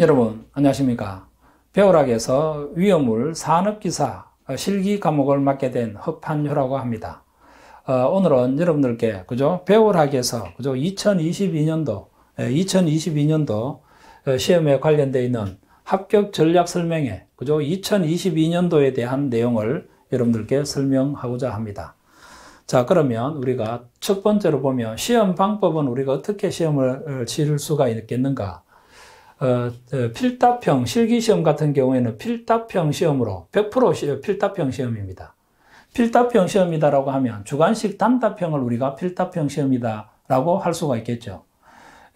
여러분 안녕하십니까 배우락에서 위험물 산업기사 실기 과목을 맡게 된 허판효라고 합니다 어, 오늘은 여러분들께 그죠 배우락에서 그죠 2022년도 2022년도 예, 어, 시험에 관련되어 있는 합격 전략 설명회 그죠 2022년도에 대한 내용을 여러분들께 설명하고자 합니다 자 그러면 우리가 첫 번째로 보면 시험 방법은 우리가 어떻게 시험을 어, 치를 수가 있겠는가 어, 어, 필답형 실기 시험 같은 경우에는 필답형 시험으로 100% 필답형 시험입니다. 필답형 시험이다라고 하면 주관식 단답형을 우리가 필답형 시험이다라고 할 수가 있겠죠.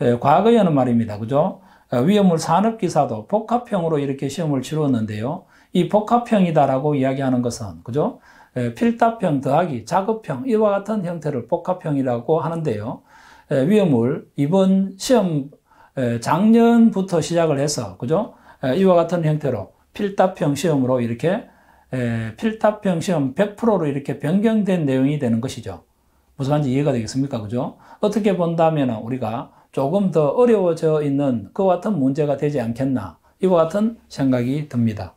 예, 과거에는 말입니다. 그죠? 어, 위험물 산업기사도 복합형으로 이렇게 시험을 치루었는데요. 이 복합형이다라고 이야기하는 것은, 그죠? 예, 필답형 더하기 작업형, 이와 같은 형태를 복합형이라고 하는데요. 예, 위험물, 이번 시험 작년부터 시작을 해서 그죠? 이와 같은 형태로 필답형 시험으로 이렇게 필답형 시험 100%로 이렇게 변경된 내용이 되는 것이죠. 무슨 말인지 이해가 되겠습니까? 그죠? 어떻게 본다면 우리가 조금 더 어려워져 있는 그와 같은 문제가 되지 않겠나 이와 같은 생각이 듭니다.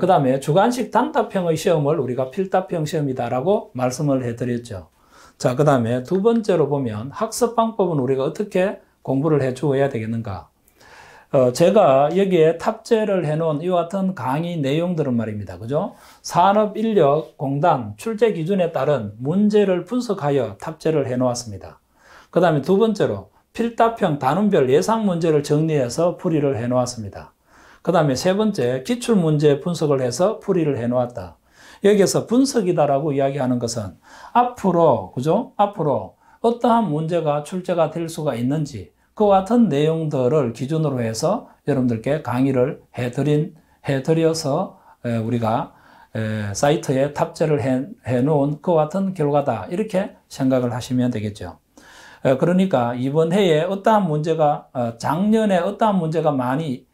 그 다음에 주관식 단답형의 시험을 우리가 필답형 시험이다라고 말씀을 해드렸죠. 자, 그 다음에 두 번째로 보면 학습 방법은 우리가 어떻게 공부를 해 주어야 되겠는가. 어, 제가 여기에 탑재를 해놓은 이와 같은 강의 내용들은 말입니다. 그죠? 산업인력공단 출제 기준에 따른 문제를 분석하여 탑재를 해놓았습니다. 그 다음에 두 번째로 필답형 단원별 예상 문제를 정리해서 풀이를 해놓았습니다. 그 다음에 세 번째 기출 문제 분석을 해서 풀이를 해놓았다. 여기에서 분석이다라고 이야기하는 것은 앞으로, 그죠? 앞으로 어떠한 문제가 출제가 될 수가 있는지 그와 같은 내용들을 기준으로 해서 여러분들께 강의를 해드린, 해드려서 우리가 사이트에 탑재를 해, 놓은 그와 같은 결과다. 이렇게 생각을 하시면 되겠죠. 그러니까 이번 해에 어떠한 문제가, 어, 작년에 어떠한 문제가 많이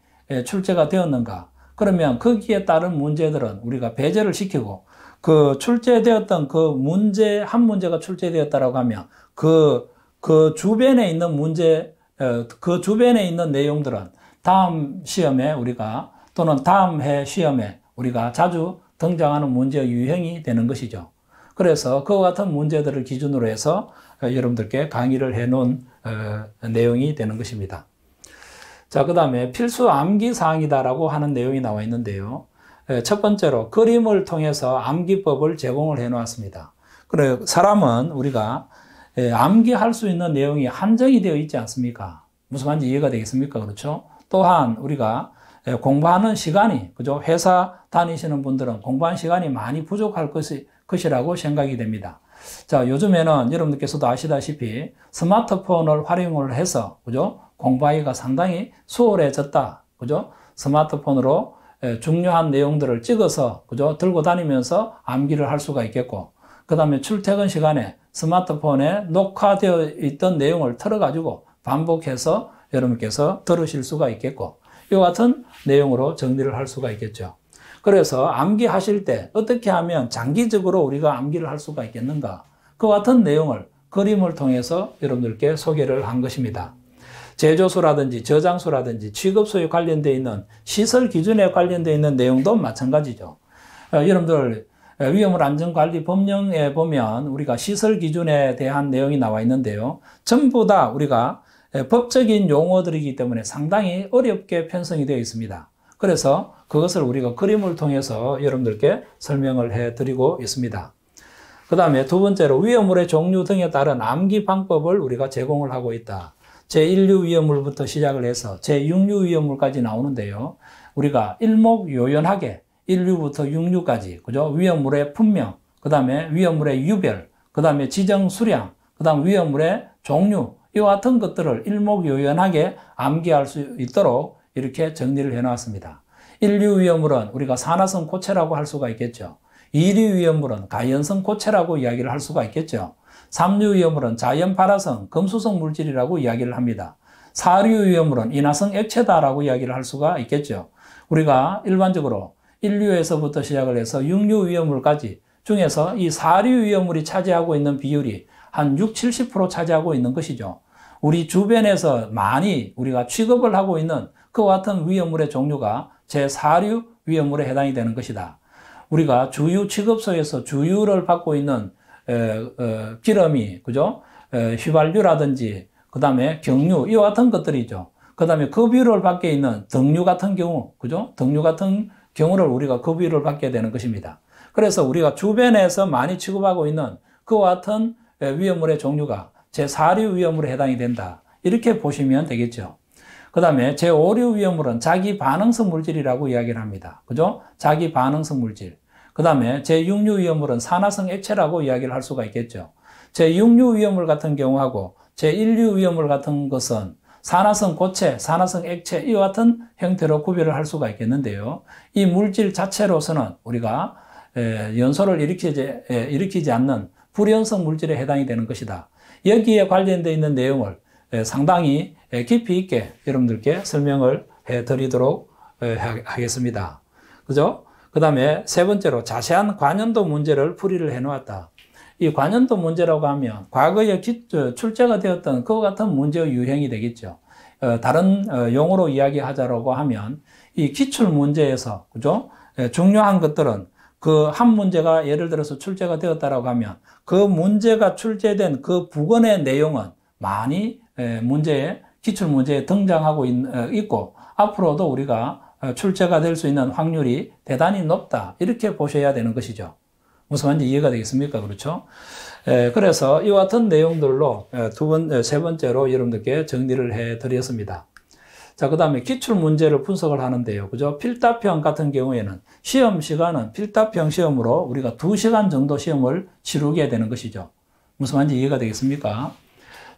출제가 되었는가. 그러면 거기에 따른 문제들은 우리가 배제를 시키고 그 출제되었던 그 문제, 한 문제가 출제되었다라고 하면 그, 그 주변에 있는 문제, 어, 그 주변에 있는 내용들은 다음 시험에 우리가 또는 다음 해 시험에 우리가 자주 등장하는 문제 유형이 되는 것이죠. 그래서 그와 같은 문제들을 기준으로 해서 어, 여러분들께 강의를 해 놓은 어, 내용이 되는 것입니다. 자, 그 다음에 필수 암기 사항이다라고 하는 내용이 나와 있는데요. 첫 번째로 그림을 통해서 암기법을 제공을 해 놓았습니다. 그래 사람은 우리가 예, 암기할 수 있는 내용이 한정이 되어 있지 않습니까? 무슨 말인지 이해가 되겠습니까? 그렇죠? 또한 우리가 예, 공부하는 시간이 그죠? 회사 다니시는 분들은 공부한 시간이 많이 부족할 것이, 것이라고 생각이 됩니다. 자, 요즘에는 여러분들께서도 아시다시피 스마트폰을 활용을 해서 그죠? 공부하기가 상당히 수월해졌다. 그죠? 스마트폰으로 예, 중요한 내용들을 찍어서 그죠? 들고 다니면서 암기를 할 수가 있겠고 그다음에 출퇴근 시간에 스마트폰에 녹화되어 있던 내용을 틀어가지고 반복해서 여러분께서 들으실 수가 있겠고 이와 같은 내용으로 정리를 할 수가 있겠죠. 그래서 암기하실 때 어떻게 하면 장기적으로 우리가 암기를 할 수가 있겠는가? 그와 같은 내용을 그림을 통해서 여러분들께 소개를 한 것입니다. 제조소라든지저장소라든지취급소에 관련되어 있는 시설 기준에 관련되어 있는 내용도 마찬가지죠. 어, 여러분들 예, 위험물 안전관리 법령에 보면 우리가 시설 기준에 대한 내용이 나와 있는데요. 전부 다 우리가 예, 법적인 용어들이기 때문에 상당히 어렵게 편성이 되어 있습니다. 그래서 그것을 우리가 그림을 통해서 여러분들께 설명을 해 드리고 있습니다. 그 다음에 두 번째로 위험물의 종류 등에 따른 암기 방법을 우리가 제공을 하고 있다. 제1류 위험물부터 시작을 해서 제6류 위험물까지 나오는데요. 우리가 일목요연하게 1류부터 6류까지, 그죠? 위험물의 품명, 그 다음에 위험물의 유별, 그 다음에 지정 수량, 그 다음 위험물의 종류, 이와 같은 것들을 일목요연하게 암기할 수 있도록 이렇게 정리를 해놨습니다. 1류 위험물은 우리가 산화성 고체라고 할 수가 있겠죠. 2류 위험물은 가연성 고체라고 이야기를 할 수가 있겠죠. 3류 위험물은 자연 발화성, 금수성 물질이라고 이야기를 합니다. 4류 위험물은 인화성 액체다라고 이야기를 할 수가 있겠죠. 우리가 일반적으로 인류에서부터 시작을 해서 육류 위험물까지 중에서 이 사류 위험물이 차지하고 있는 비율이 한 6, 70% 차지하고 있는 것이죠. 우리 주변에서 많이 우리가 취급을 하고 있는 그와 같은 위험물의 종류가 제4류 위험물에 해당이 되는 것이다. 우리가 주유 취급소에서 주유를 받고 있는 에, 에, 어, 기름이 그죠? 에, 휘발유라든지 그다음에 경유 이와 같은 것들이죠. 그다음에 급유를 받게 있는 등류 같은 경우 그죠? 등류 같은 경우를 우리가 급유를 받게 되는 것입니다. 그래서 우리가 주변에서 많이 취급하고 있는 그와 같은 예, 위험물의 종류가 제4류 위험물에 해당이 된다. 이렇게 보시면 되겠죠. 그 다음에 제5류 위험물은 자기 반응성 물질이라고 이야기를 합니다. 그죠? 자기 반응성 물질. 그 다음에 제6류 위험물은 산화성 액체라고 이야기를 할 수가 있겠죠. 제6류 위험물 같은 경우하고 제1류 위험물 같은 것은 산화성 고체, 산화성 액체 이와 같은 형태로 구별을 할 수가 있겠는데요. 이 물질 자체로서는 우리가 연소를 일으키지, 일으키지 않는 불연성 물질에 해당이 되는 것이다. 여기에 관련되어 있는 내용을 상당히 깊이 있게 여러분들께 설명을 해 드리도록 하겠습니다. 그죠? 그 다음에 세 번째로 자세한 관연도 문제를 풀이를 해 놓았다. 이 관연도 문제라고 하면 과거에 출제가 되었던 그와 같은 문제 의유행이 되겠죠. 어, 다른 어, 용어로 이야기하자라고 하면 이 기출 문제에서 그죠? 예, 중요한 것들은 그 한 문제가 예를 들어서 출제가 되었다라고 하면 그 문제가 출제된 그 부근의 내용은 많이 예, 문제에 기출 문제에 등장하고 어, 있고 앞으로도 우리가 출제가 될 수 있는 확률이 대단히 높다 이렇게 보셔야 되는 것이죠. 무슨 말인지 이해가 되겠습니까? 그렇죠? 예, 그래서 이와 같은 내용들로 두 번, 세 번째로 여러분들께 정리를 해 드렸습니다. 자, 그 다음에 기출 문제를 분석을 하는데요. 그죠? 필답형 같은 경우에는 시험 시간은 필답형 시험으로 우리가 두시간 정도 시험을 치르게 되는 것이죠. 무슨 말인지 이해가 되겠습니까?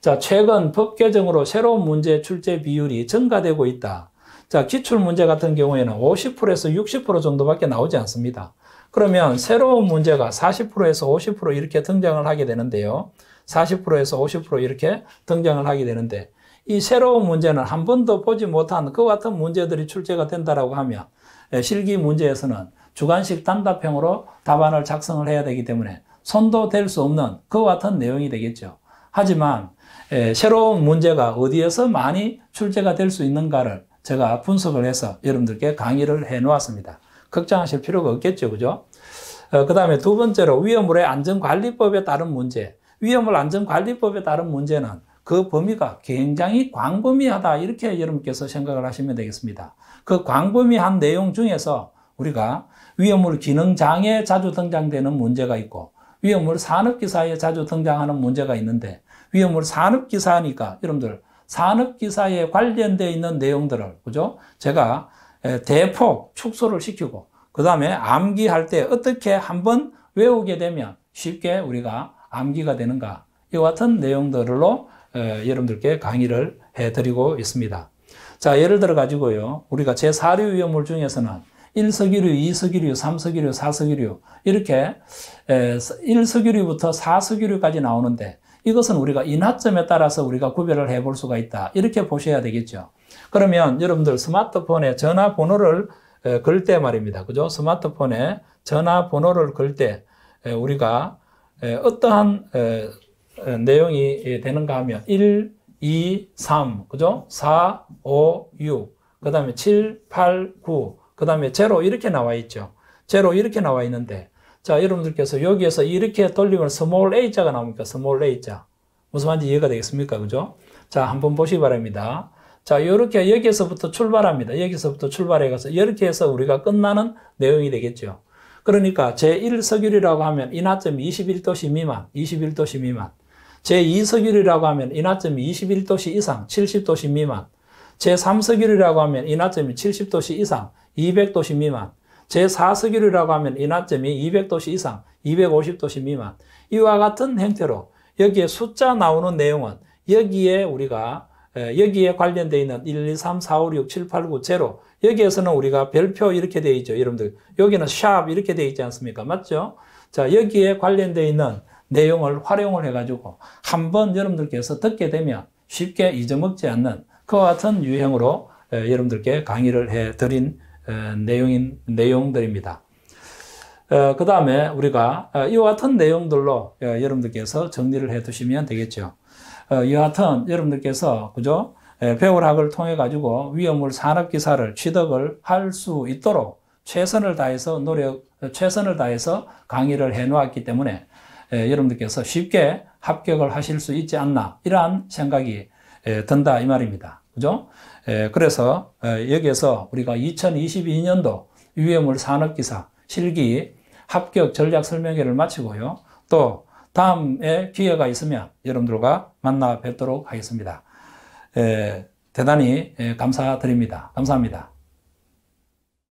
자, 최근 법 개정으로 새로운 문제 출제 비율이 증가되고 있다. 자, 기출 문제 같은 경우에는 50%에서 60% 정도밖에 나오지 않습니다. 그러면 새로운 문제가 40%에서 50% 이렇게 등장을 하게 되는데요. 40%에서 50% 이렇게 등장을 하게 되는데 이 새로운 문제는 한 번도 보지 못한 그 같은 문제들이 출제가 된다라고 하면 예, 실기 문제에서는 주관식 단답형으로 답안을 작성을 해야 되기 때문에 손도 댈 수 없는 그 같은 내용이 되겠죠. 하지만 예, 새로운 문제가 어디에서 많이 출제가 될 수 있는가를 제가 분석을 해서 여러분들께 강의를 해 놓았습니다. 걱정하실 필요가 없겠죠. 그죠? 어, 그 다음에 두 번째로 위험물의 안전관리법에 따른 문제. 위험물 안전관리법에 따른 문제는 그 범위가 굉장히 광범위하다. 이렇게 여러분께서 생각을 하시면 되겠습니다. 그 광범위한 내용 중에서 우리가 위험물 기능장애에 자주 등장되는 문제가 있고, 위험물 산업기사에 자주 등장하는 문제가 있는데, 위험물 산업기사니까 여러분들 산업기사에 관련되어 있는 내용들을, 그죠? 제가 대폭 축소를 시키고 그 다음에 암기할 때 어떻게 한번 외우게 되면 쉽게 우리가 암기가 되는가 이와 같은 내용들로 여러분들께 강의를 해드리고 있습니다. 자 예를 들어 가지고요 우리가 제4류 위험물 중에서는 1석유류, 2석유류, 3석유류, 4석유류 이렇게 1석유류부터 4석유류까지 나오는데 이것은 우리가 인하점에 따라서 우리가 구별을 해볼 수가 있다. 이렇게 보셔야 되겠죠. 그러면 여러분들 스마트폰에 전화번호를 걸 때 말입니다. 그죠? 스마트폰에 전화번호를 걸 때 우리가 어떠한 내용이 되는가 하면 1, 2, 3, 그죠? 4, 5, 6, 그 다음에 7, 8, 9, 그 다음에 제 이렇게 나와 있죠. 제 이렇게 나와 있는데, 자, 여러분들께서 여기에서 이렇게 돌리면 스몰 A자가 나옵니까? 스몰 A자. 무슨 말인지 이해가 되겠습니까? 그죠? 자, 한번 보시기 바랍니다. 자, 이렇게 여기에서부터 출발합니다. 여기서부터 출발해 가서 이렇게 해서 우리가 끝나는 내용이 되겠죠. 그러니까 제1석유리라고 하면 인하점이 21도씨 미만, 21도씨 미만. 제2석유리라고 하면 인하점이 21도씨 이상, 70도씨 미만. 제3석유리라고 하면 인하점이 70도씨 이상, 200도씨 미만. 제4석유리라고 하면 인하점이 200도씨 이상, 250도씨 미만. 이와 같은 형태로 여기에 숫자 나오는 내용은 여기에 우리가 예, 여기에 관련되어 있는 1, 2, 3, 4, 5, 6, 7, 8, 9, 0 여기에서는 우리가 별표 이렇게 되어 있죠. 여러분들 여기는 샵 이렇게 되어 있지 않습니까? 맞죠? 자 여기에 관련되어 있는 내용을 활용을 해가지고 한번 여러분들께서 듣게 되면 쉽게 잊어먹지 않는 그와 같은 유형으로 예, 여러분들께 강의를 해드린 예, 내용인 내용들입니다. 어, 그 다음에 우리가 어, 이와 같은 내용들로 여러분들께서 정리를 해두시면 되겠죠. 어, 여하튼 여러분들께서 그죠? 예, 배울학을 통해 가지고 위험을 산업 기사를 취득을 할 수 있도록 최선을 다해서 노력 최선을 다해서 강의를 해 놓았기 때문에 예, 여러분들께서 쉽게 합격을 하실 수 있지 않나 이러한 생각이 예, 든다 이 말입니다. 그죠? 그래서 여기에서 우리가 2022년도 위험물 산업기사 실기 합격 전략 설명회를 마치고요. 또 다음에 기회가 있으면 여러분들과 만나 뵙도록 하겠습니다. 에, 대단히 감사드립니다. 감사합니다.